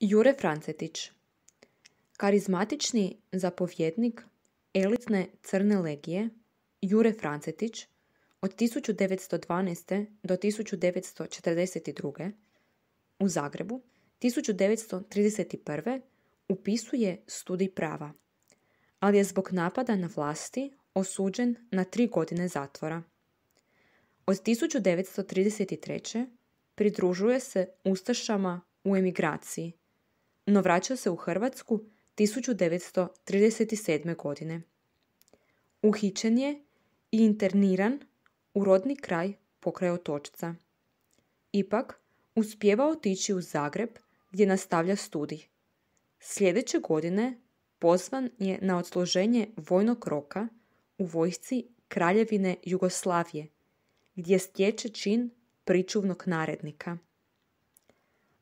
Jure Francetić Karizmatični zapovjednik elitne crne legije Jure Francetić od 1912. do 1942. u Zagrebu 1931. upisuje studij prava, ali je zbog napada na vlasti osuđen na tri godine zatvora. Od 1933. pridružuje se Ustašama u emigraciji – no vraća se u Hrvatsku 1937. godine. Uhićen je i interniran u rodni kraj pokraj otočca. Ipak, uspjeva otići u Zagreb gdje nastavlja studij. Sljedeće godine pozvan je na odsluženje vojnog roka u vojsci Kraljevine Jugoslavije, gdje stječe čin pričuvnog narednika.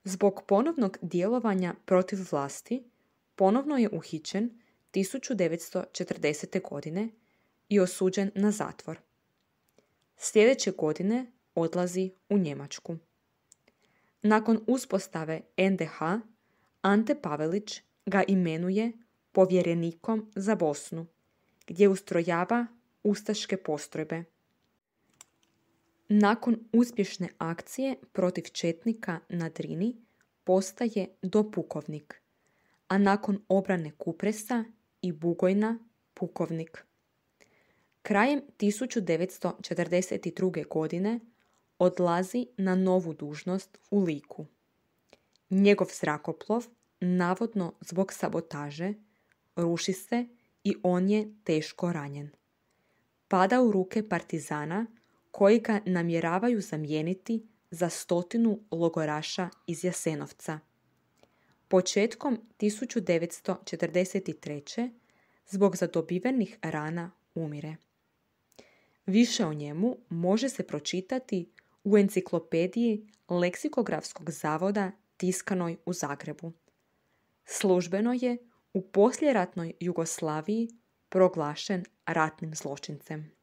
Zbog ponovnog djelovanja protiv vlasti ponovno je uhićen 1940. godine i osuđen na zatvor. Sljedeće godine odlazi u Njemačku. Nakon uspostave NDH, Ante Pavelić ga imenuje povjerenikom za Bosnu, gdje ustrojava ustaške postrojbe. Nakon uspješne akcije protiv Četnika na Drini postaje dopukovnik, a nakon obrane Kupresa i Bugojna pukovnik. Krajem 1942. godine odlazi na novu dužnost u Liku. Njegov zrakoplov, navodno zbog sabotaže, ruši se i on je teško ranjen. Pada u ruke partizana koji ga namjeravaju zamijeniti za stotinu logoraša iz Jasenovca. Početkom 1943. zbog zadobivenih rana umire. Više o njemu može se pročitati u enciklopediji Leksikografskog zavoda tiskanoj u Zagrebu. Službeno je u posljeratnoj Jugoslaviji proglašen ratnim zločincem.